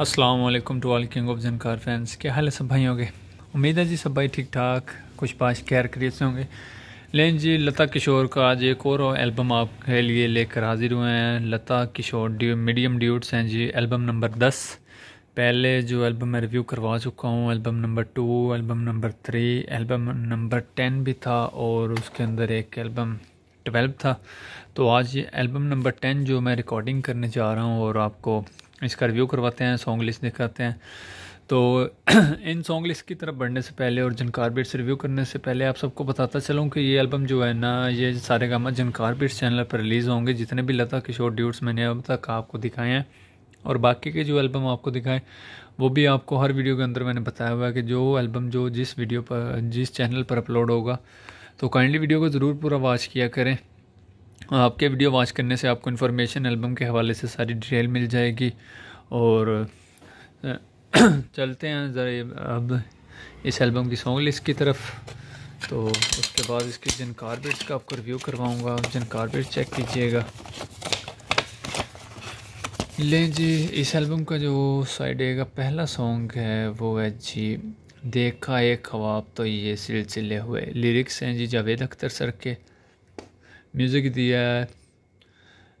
Aslam to all king of Jhankar fans क्या हाल है सब भाई होंगे उम्मीद है जी सब भाई ठीक ठाक कुछ बात खैर करिए से होंगे लेकिन जी लता किशोर का आज एक और एल्बम आपके लिए लेकर हाजिर हुए हैं लता किशोर ड्यू मीडियम ड्यूट्स हैं जी एल्बम नंबर दस पहले जो एल्बम मैं रिव्यू करवा चुका हूँ album number two album number three album number ten भी था और उसके अंदर एक एल्बम ट्वेल्व था तो आज ये एल्बम नंबर टेन जो मैं रिकॉर्डिंग करने जा रहा हूँ और आपको इसका रिव्यू करवाते हैं सॉन्ग लिस्ट दिखाते हैं तो इन सॉन्ग लिस्ट की तरफ बढ़ने से पहले और जिन बीट्स रिव्यू करने से पहले आप सबको बताता चलूँ कि ये एल्बम जो है ना ये सारे गामा जनकार बीट्स चैनल पर रिलीज़ होंगे जितने भी लता किशोर ड्यूट्स मैंने अब तक आपको दिखाए हैं और बाकी के जो एल्बम आपको दिखाएं वो भी आपको हर वीडियो के अंदर मैंने बताया हुआ है कि जो एल्बम जो जिस वीडियो पर जिस चैनल पर अपलोड होगा तो काइंडली वीडियो को ज़रूर पूरा वॉच किया करें आपके वीडियो वॉच करने से आपको इन्फॉर्मेशन एल्बम के हवाले से सारी डिटेल मिल जाएगी और चलते हैं ज़रा अब इस एल्बम की सॉन्ग लिस्ट की तरफ तो उसके बाद इसके जिन कारपेट्स का आपको रिव्यू करवाऊँगा जिन कारपेट चेक कीजिएगा लें जी इस एल्बम का जो साइड का पहला सॉन्ग है वो है जी देखा एक ख्वाब तो ये सिलसिले हुए लिरिक्स हैं जी जावेद अख्तर सर के म्यूज़िक दिया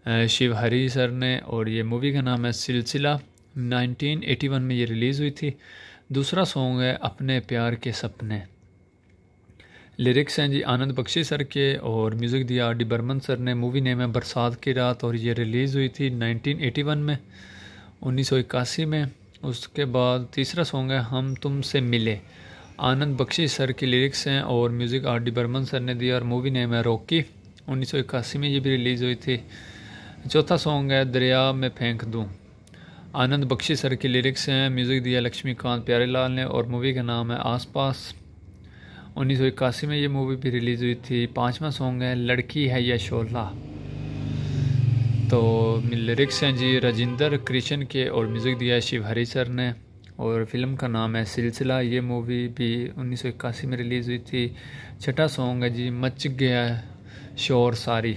है शिव हरी सर ने और ये मूवी का नाम है सिलसिला 1981 में ये रिलीज़ हुई थी दूसरा सॉन्ग है अपने प्यार के सपने लिरिक्स हैं जी आनंद बख्शी सर के और म्यूज़िक दिया आर डी बर्मन सर ने मूवी नेम है बरसात की रात और ये रिलीज़ हुई थी 1981 में 1981 में उसके बाद तीसरा सॉन्ग है हम तुम से मिले आनंद बख्शी सर की लिरिक्स हैं और music R D Burman sir ने दिया और मूवी नेम है रॉकी उन्नीस सौ इक्यासी में ये भी रिलीज़ हुई थी चौथा सॉन्ग है दरिया में फेंक दूँ आनंद बख्शी सर की लिरिक्स हैं म्यूज़िक दिया लक्ष्मीकांत प्यारेलाल ने और मूवी का नाम है आसपास उन्नीस सौ इक्यासी में ये मूवी भी रिलीज़ हुई थी पाँचवा सॉन्ग है लड़की है या शोला तो लिरिक्स हैं जी राजर कृष्ण के और म्यूज़िक दिया शिव हरी सर ने और फिल्म का नाम है सिलसिला ये मूवी भी उन्नीस सौ इक्यासी में रिलीज़ हुई थी छठा सॉन्ग है जी मच गया शोर सारी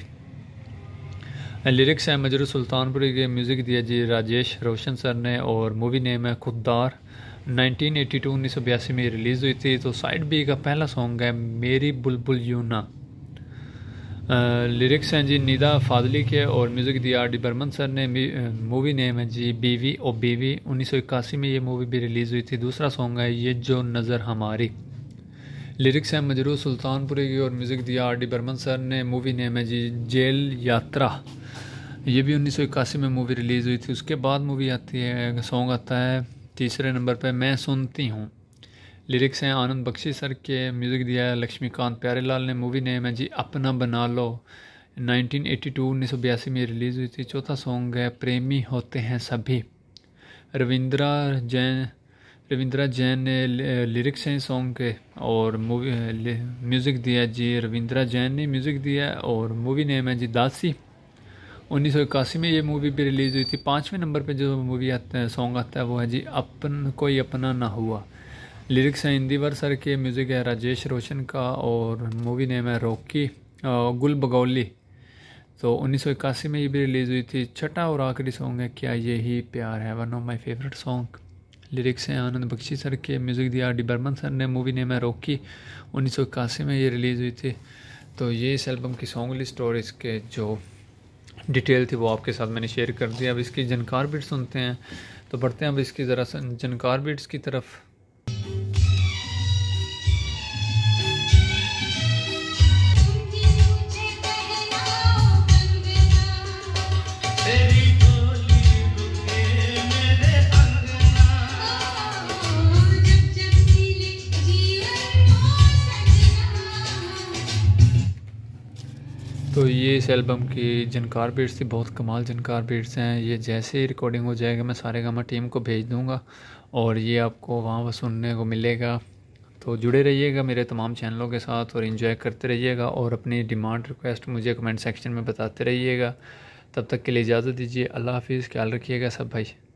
लिरिक्स हैं मजरू सुल्तानपुरी के म्यूज़िक दिया जी राजेश रोशन सर ने और मूवी नेम है खुददार 1982 1982 में रिलीज़ हुई थी तो साइड बी का पहला सॉन्ग है मेरी बुलबुल यूना लिरिक्स uh, हैं जी निदा फाजली के और म्यूज़िक दिया आर डी बर्मन सर ने मूवी नेम uh, है जी बीवी ओ बीवी 1981 में ये मूवी भी रिलीज़ हुई थी दूसरा सॉन्ग है ये जो नज़र हमारी लिरिक्स हैं मजरू सुल्तानपुरी की और म्यूज़िक दिया आर डी बर्मन सर ने मूवी नेम है जी जेल यात्रा ये भी उन्नीस सौ इक्यासी में मूवी रिलीज़ हुई थी उसके बाद मूवी आती है सॉन्ग आता है तीसरे नंबर पर मैं सुनती हूँ लिरिक्स हैं आनंद बख्शी सर के म्यूज़िक दिया है लक्ष्मीकांत प्यारेलाल ने मूवी नेम है जी अपना बना लो 1982 1982 में रिलीज़ हुई थी चौथा सॉन्ग है प्रेमी होते हैं सभी रविंद्रा जैन रविंद्रा जैन ने लिरिक्स हैं सॉन्ग के और मूवी म्यूज़िक दिया जी रविंद्रा जैन ने म्यूज़िक दिया और मूवी नेम है जी दासी उन्नीस सौ में ये मूवी भी रिलीज़ हुई थी पाँचवें नंबर पे जो मूवी आता है सॉन्ग आता है वो है जी अपन कोई अपना ना हुआ लिरिक्स हैं इंदिवर सर के म्यूज़िक है राजेश रोशन का और मूवी नेम है रॉकी गुल बगौली तो उन्नीस में ये भी रिलीज़ हुई थी छठा और आखिरी सॉन्ग है क्या यही प्यार है one of my favourite song lyrics हैं आनंद बख्शी सर के म्यूज़िक दिया आर डी बर्मन सर ने मूवी नेम है रोकी उन्नीस सौ इक्यासी में ये रिलीज़ हुई थी तो ये इस एल्बम की सॉन्ग लिस्ट और इसके जो डिटेल थी वो आपके साथ मैंने शेयर कर दी अब इसकी जनकार बीट सुनते हैं तो बढ़ते हैं अब इसकी ज़रा जनकार बीट्स की तरफ तो ये इस एल्बम की जनकार बीट्स थी बहुत कमाल जनकार बीट्स हैं ये जैसे ही रिकॉर्डिंग हो जाएगा मैं सारे गामा टीम को भेज दूँगा और ये आपको वहाँ पर सुनने को मिलेगा तो जुड़े रहिएगा मेरे तमाम चैनलों के साथ और इन्जॉय करते रहिएगा और अपनी डिमांड रिक्वेस्ट मुझे कमेंट सेक्शन में बताते रहिएगा तब तक के लिए इजाज़त दीजिए अल्लाह हाफिज़ ख्याल रखिएगा सब भाई